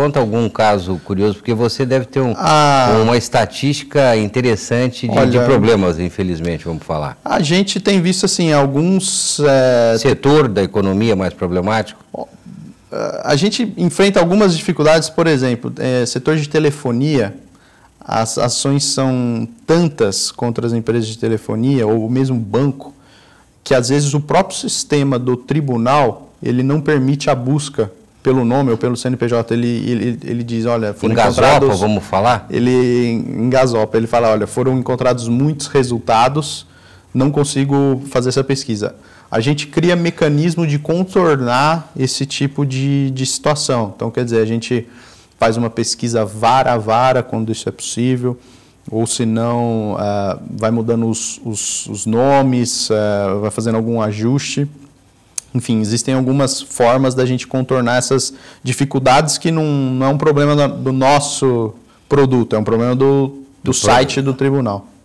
conta algum caso curioso, porque você deve ter um, ah, uma estatística interessante de, olha, de, problemas, infelizmente, vamos falar. A gente tem visto, assim, alguns... É... Setor da economia mais problemático? É, a gente enfrenta algumas dificuldades, por exemplo, é, setor de telefonia, as ações são tantas contra as empresas de telefonia ou mesmo banco, que às vezes o próprio sistema do tribunal, ele não permite a busca pelo nome ou pelo CNPJ, ele, ele, ele diz, olha, foram engasopa, encontrados... vamos falar? Ele engasopa, ele fala, olha, foram encontrados muitos resultados, não consigo fazer essa pesquisa. A gente cria mecanismo de contornar esse tipo de, de situação. Então, quer dizer, a gente faz uma pesquisa vara a vara quando isso é possível, ou se não, uh, vai mudando os, os, os nomes, uh, vai fazendo algum ajuste enfim, existem algumas formas da gente contornar essas dificuldades que não, não é um problema do nosso produto, é um problema do, do, do site problema. do tribunal.